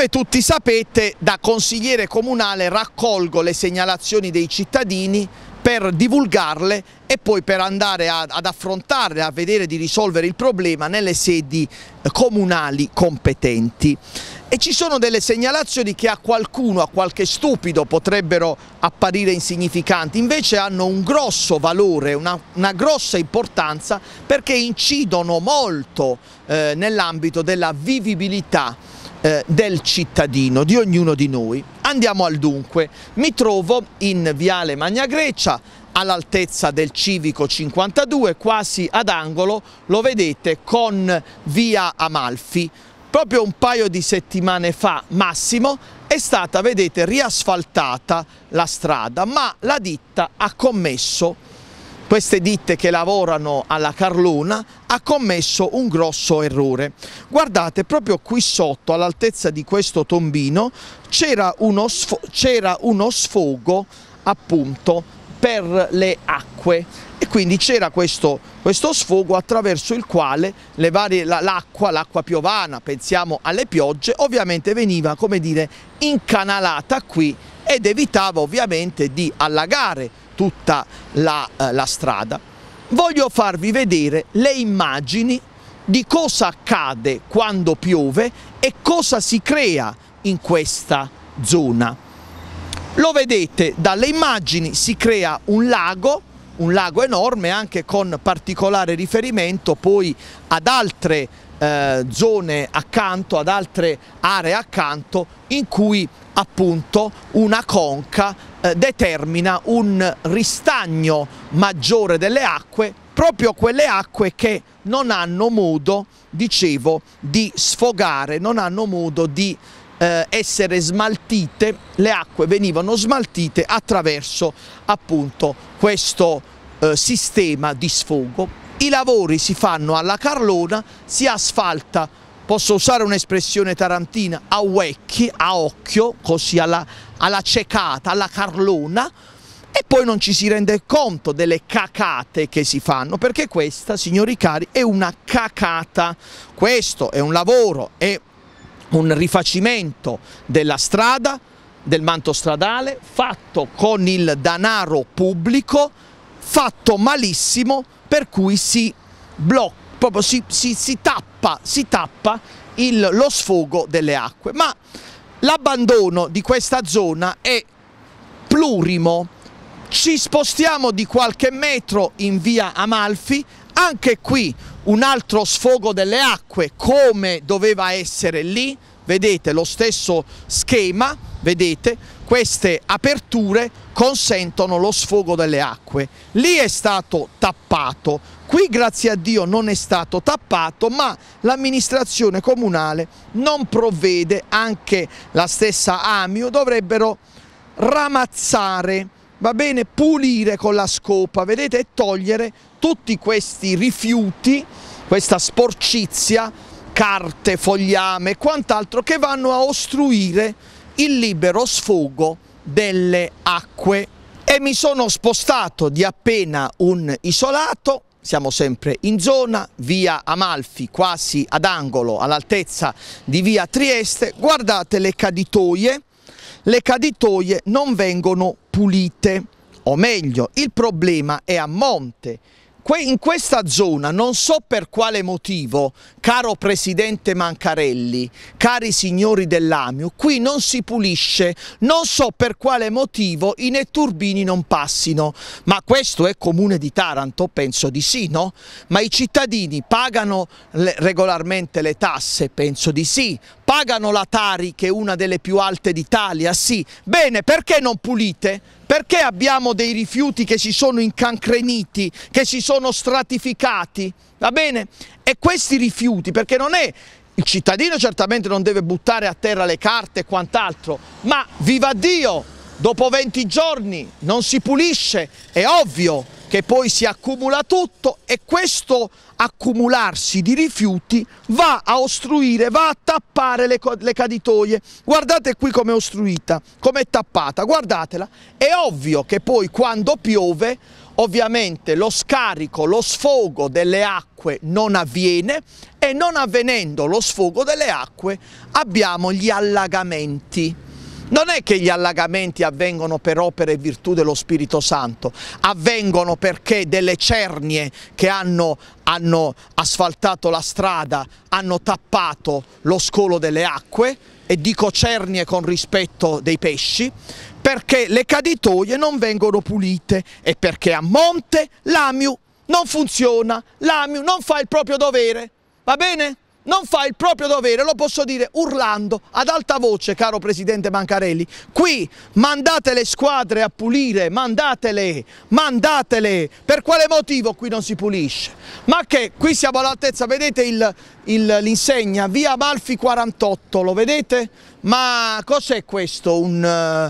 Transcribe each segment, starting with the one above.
Come tutti sapete, da consigliere comunale raccolgo le segnalazioni dei cittadini per divulgarle e poi per andare a, ad affrontarle, a vedere di risolvere il problema nelle sedi eh, comunali competenti. E ci sono delle segnalazioni che a qualcuno, a qualche stupido potrebbero apparire insignificanti, invece hanno un grosso valore, una, una grossa importanza perché incidono molto eh, nell'ambito della vivibilità eh, del cittadino, di ognuno di noi. Andiamo al dunque, mi trovo in Viale Magna Grecia, all'altezza del Civico 52, quasi ad angolo, lo vedete, con Via Amalfi. Proprio un paio di settimane fa, massimo, è stata, vedete, riasfaltata la strada, ma la ditta ha commesso queste ditte che lavorano alla Carluna ha commesso un grosso errore. Guardate, proprio qui sotto, all'altezza di questo tombino, c'era uno, sfo uno sfogo appunto per le acque e quindi c'era questo, questo, sfogo attraverso il quale l'acqua, l'acqua piovana, pensiamo alle piogge, ovviamente veniva come dire incanalata qui ed evitava ovviamente di allagare tutta la, eh, la strada. Voglio farvi vedere le immagini di cosa accade quando piove e cosa si crea in questa zona. Lo vedete, dalle immagini si crea un lago, un lago enorme anche con particolare riferimento poi ad altre eh, zone accanto, ad altre aree accanto in cui appunto una conca eh, determina un ristagno maggiore delle acque, proprio quelle acque che non hanno modo, dicevo, di sfogare, non hanno modo di eh, essere smaltite, le acque venivano smaltite attraverso appunto questo eh, sistema di sfogo i lavori si fanno alla Carlona, si asfalta, posso usare un'espressione tarantina, a vecchi, a occhio, così alla, alla cecata, alla Carlona, e poi non ci si rende conto delle cacate che si fanno, perché questa, signori cari, è una cacata. Questo è un lavoro, è un rifacimento della strada, del manto stradale, fatto con il danaro pubblico, fatto malissimo, per cui si blocca, proprio si, si, si tappa, si tappa il, lo sfogo delle acque. Ma l'abbandono di questa zona è plurimo. Ci spostiamo di qualche metro in via Amalfi, anche qui un altro sfogo delle acque come doveva essere lì, vedete lo stesso schema, vedete queste aperture consentono lo sfogo delle acque. Lì è stato tappato, qui grazie a Dio non è stato tappato, ma l'amministrazione comunale non provvede, anche la stessa Amio dovrebbero ramazzare, va bene, pulire con la scopa, vedete, e togliere tutti questi rifiuti, questa sporcizia, carte, fogliame e quant'altro che vanno a ostruire il libero sfogo delle acque e mi sono spostato di appena un isolato siamo sempre in zona, via Amalfi, quasi ad angolo, all'altezza di via Trieste. Guardate le caditoie, le caditoie non vengono pulite, o meglio, il problema è a monte in questa zona non so per quale motivo, caro Presidente Mancarelli, cari signori dell'Amiu, qui non si pulisce, non so per quale motivo i netturbini non passino, ma questo è comune di Taranto? Penso di sì, no? Ma i cittadini pagano regolarmente le tasse? Penso di sì, pagano la Tari che è una delle più alte d'Italia? Sì, bene, perché non pulite? Perché abbiamo dei rifiuti che si sono incancreniti, che si sono stratificati? Va bene? E questi rifiuti, perché non è il cittadino certamente non deve buttare a terra le carte e quant'altro, ma viva Dio, dopo 20 giorni non si pulisce, è ovvio, che poi si accumula tutto e questo accumularsi di rifiuti va a ostruire, va a tappare le, le caditoie. Guardate qui come è ostruita, come è tappata, guardatela. È ovvio che poi quando piove ovviamente lo scarico, lo sfogo delle acque non avviene e non avvenendo lo sfogo delle acque abbiamo gli allagamenti. Non è che gli allagamenti avvengono per opere e virtù dello Spirito Santo, avvengono perché delle cernie che hanno, hanno asfaltato la strada hanno tappato lo scolo delle acque, e dico cernie con rispetto dei pesci, perché le caditoie non vengono pulite e perché a monte l'AMIU non funziona, l'AMIU non fa il proprio dovere, va bene? non fa il proprio dovere, lo posso dire urlando ad alta voce, caro Presidente Mancarelli. Qui mandate le squadre a pulire, mandatele, mandatele. Per quale motivo qui non si pulisce? Ma che qui siamo all'altezza, vedete l'insegna, via Malfi 48, lo vedete? Ma cos'è questo? Un...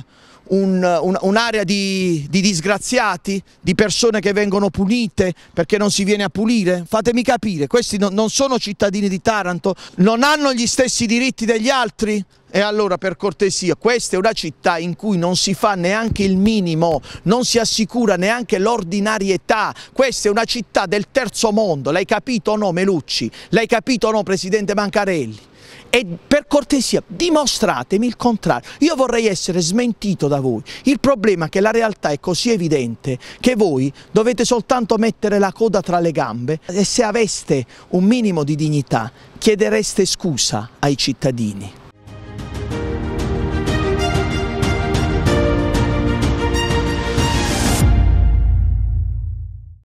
Uh, un'area un, un di, di disgraziati, di persone che vengono punite perché non si viene a pulire? Fatemi capire, questi no, non sono cittadini di Taranto, non hanno gli stessi diritti degli altri? E allora per cortesia, questa è una città in cui non si fa neanche il minimo, non si assicura neanche l'ordinarietà, questa è una città del terzo mondo, l'hai capito o no Melucci? L'hai capito o no Presidente Mancarelli? e per cortesia dimostratemi il contrario. Io vorrei essere smentito da voi. Il problema è che la realtà è così evidente che voi dovete soltanto mettere la coda tra le gambe e se aveste un minimo di dignità chiedereste scusa ai cittadini.